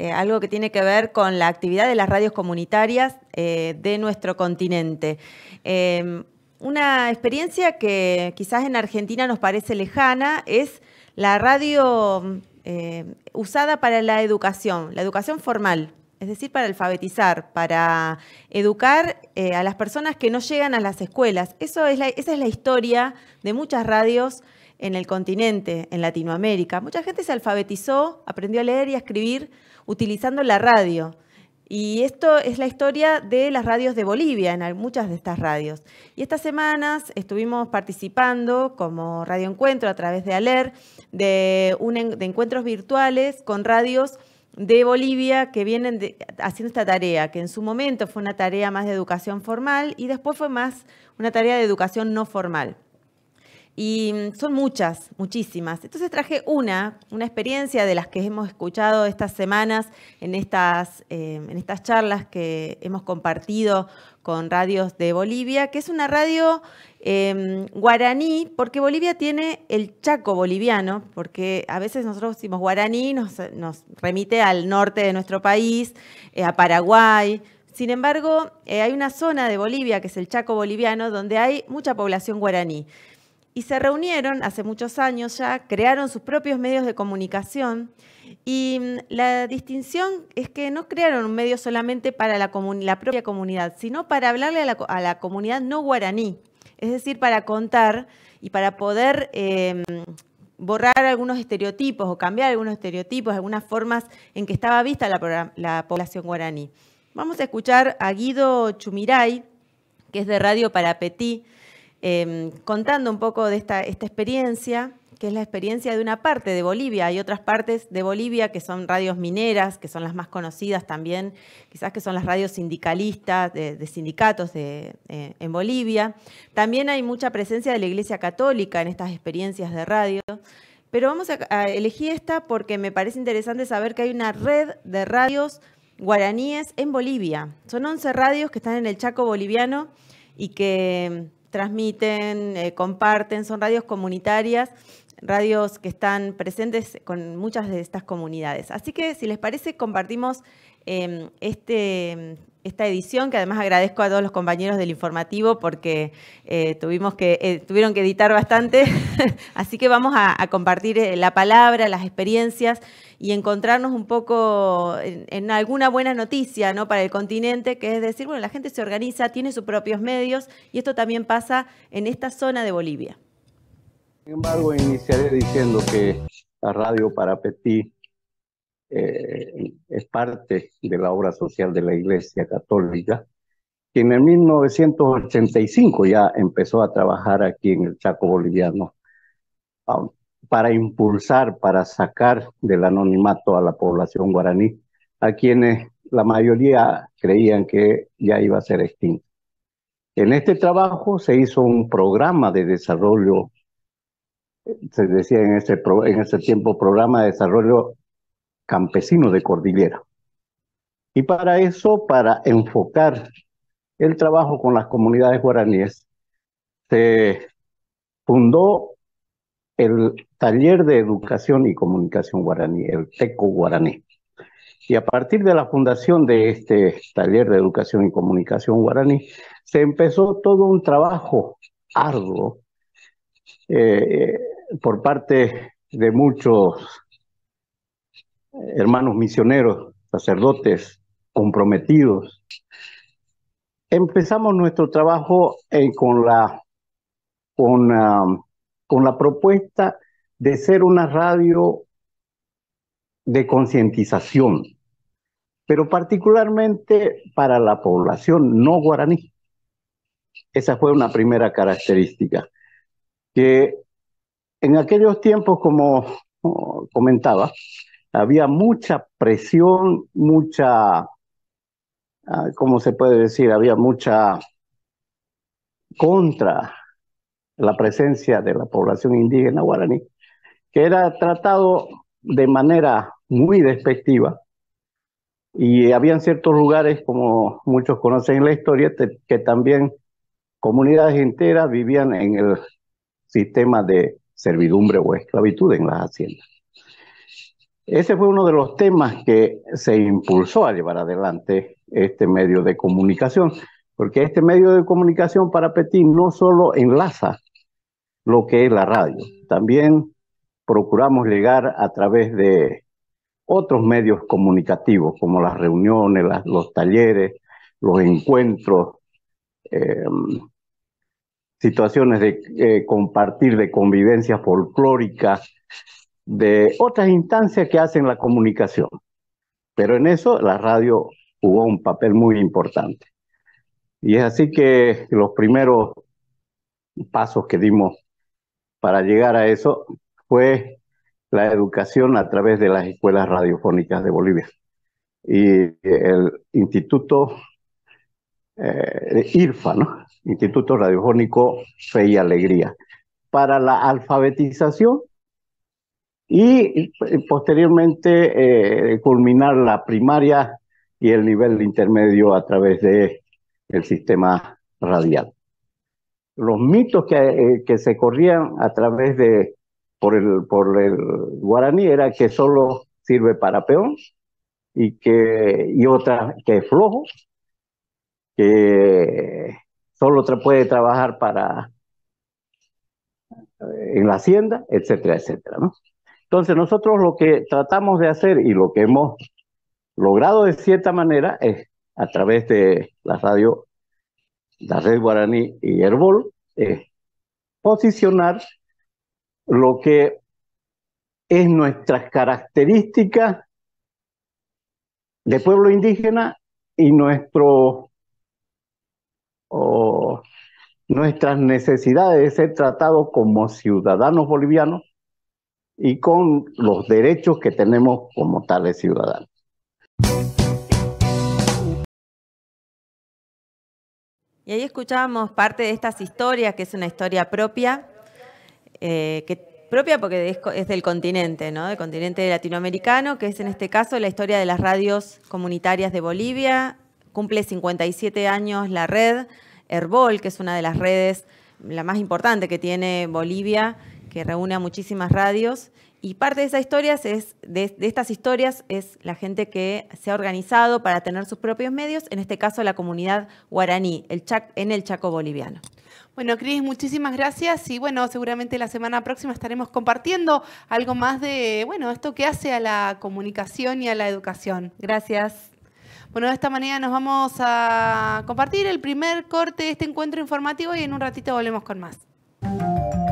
Eh, algo que tiene que ver con la actividad de las radios comunitarias eh, de nuestro continente. Em, una experiencia que quizás en Argentina nos parece lejana es la radio eh, usada para la educación, la educación formal, es decir, para alfabetizar, para educar a las personas que no llegan a las escuelas. esa es la historia de muchas radios en el continente, en Latinoamérica. Mucha gente se alfabetizó, aprendió a leer y a escribir utilizando la radio. Y esto es la historia de las radios de Bolivia, en muchas de estas radios. Y estas semanas estuvimos participando como Radio Encuentro a través de ALER de, un, de encuentros virtuales con radios de Bolivia que vienen haciendo esta tarea, que en su momento fue una tarea más de educación formal y después fue más una tarea de educación no formal. Y mm, son muchas, muchísimas. Entonces traje una, una experiencia de las que hemos escuchado estas semanas en estas, em, en estas charlas que hemos compartido con radios de Bolivia, que es una radio em, guaraní, porque Bolivia tiene el chaco boliviano, porque a veces nosotros decimos guaraní, nos, remite al norte de nuestro país, eh, a Paraguay, sin embargo, eh, hay una zona de Bolivia, que es el Chaco boliviano, donde hay mucha población guaraní y se reunieron hace muchos años ya, crearon sus propios medios de comunicación y mm, la distinción es que no crearon un medio solamente para la, propia comunidad, sino para hablarle a la, comunidad no guaraní, es decir, para contar y para poder... Em, borrar algunos estereotipos o cambiar algunos estereotipos, algunas formas en que estaba vista la, población guaraní. Vamos a escuchar a Guido Chumiray, que es de Radio Parapetí, Em, contando un poco de esta, experiencia, que es la experiencia de una parte de Bolivia. Hay otras partes de Bolivia que son radios mineras, que son las más conocidas también, quizás que son las radios sindicalistas, de, sindicatos de, eh, en Bolivia. También hay mucha presencia de la Iglesia Católica en estas experiencias de radio. Pero vamos a, a elegir esta porque me parece interesante saber que hay una red de radios guaraníes en Bolivia. Son 11 radios que están en el Chaco boliviano y que transmiten, eh, comparten, son radios comunitarias, radios que están presentes con muchas de estas comunidades. Así que si les parece, compartimos em, este esta edición, que además agradezco a todos los compañeros del informativo porque eh, tuvimos que, eh, tuvieron que editar bastante, así que vamos a, compartir eh, la palabra, las experiencias y encontrarnos un poco en, alguna buena noticia ¿no? para el continente, que es decir, bueno, la gente se organiza, tiene sus propios medios y esto también pasa en esta zona de Bolivia. Sin embargo, iniciaré diciendo que la radio para Petit eh, es parte de la obra social de la Iglesia Católica, que en 1985 ya empezó a trabajar aquí en el Chaco Boliviano ah, para impulsar, para sacar del anonimato a la población guaraní, a quienes la mayoría creían que ya iba a ser extinta. En este trabajo se hizo un programa de desarrollo, eh, se decía en ese, en ese tiempo, programa de desarrollo campesino de cordillera. Y para eso, para enfocar el trabajo con las comunidades guaraníes, se fundó el Taller de Educación y Comunicación Guaraní, el TECO Guaraní. Y a partir de la fundación de este Taller de Educación y Comunicación Guaraní, se empezó todo un trabajo arduo eh, por parte de muchos hermanos misioneros, sacerdotes comprometidos. Empezamos nuestro trabajo eh, con, la, con, ah, con la propuesta de ser una radio de concientización, pero particularmente para la población no guaraní. Esa fue una primera característica, que en aquellos tiempos, como comentaba, había mucha presión, mucha, ah, ¿cómo se puede decir? Había mucha contra la presencia de la población indígena guaraní, que era tratado de manera muy despectiva. Y habían ciertos lugares, como muchos conocen en la historia, que también comunidades enteras vivían en el sistema de servidumbre o esclavitud en las haciendas. Ese fue uno de los temas que se impulsó a llevar adelante este medio de comunicación, porque este medio de comunicación para Petín no solo enlaza lo que es la radio, también procuramos llegar a través de otros medios comunicativos, como las reuniones, los talleres, los encuentros, em, situaciones de eh, compartir, de convivencia folclórica, de otras instancias que hacen la comunicación. Pero en eso la radio jugó un papel muy importante. Y es así que los primeros pasos que dimos para llegar a eso fue la educación a través de las escuelas radiofónicas de Bolivia y el Instituto eh, IRFA, ¿no? Instituto Radiofónico Fe y Alegría, para la alfabetización y eh, posteriormente eh, culminar la primaria y el nivel intermedio a través de el sistema radial. Los mitos que, eh, que se corrían a través de por el, por el guaraní era que solo sirve para peón y que y otra que es flojo, que solo otra puede trabajar para en la hacienda, etcétera, etcétera, ¿no? Entonces nosotros lo que tratamos de hacer y lo que hemos logrado de cierta manera es a través de la radio, la red guaraní y Herbol, es posicionar lo que es nuestras características de pueblo indígena y nuestro, o nuestras necesidades de ser tratados como ciudadanos bolivianos y con los derechos que tenemos como tales ciudadanos. Y ahí escuchábamos parte de estas historias, que es una historia propia, eh, que, propia porque es, del continente, ¿no? Del continente latinoamericano, que es en este caso la historia de las radios comunitarias de Bolivia. Cumple 57 años la red Herbol, que es una de las redes la más importante que tiene Bolivia, que reúne a muchísimas radios y parte de esas historias es de, estas historias es la gente que se ha organizado para tener sus propios medios, en este caso la comunidad guaraní, el en el Chaco boliviano. Bueno, Cris, muchísimas gracias y bueno, seguramente la semana próxima estaremos compartiendo algo más de, bueno, esto que hace a la comunicación y a la educación. Gracias. Bueno, de esta manera nos vamos a compartir el primer corte de este encuentro informativo y en un ratito volvemos con más.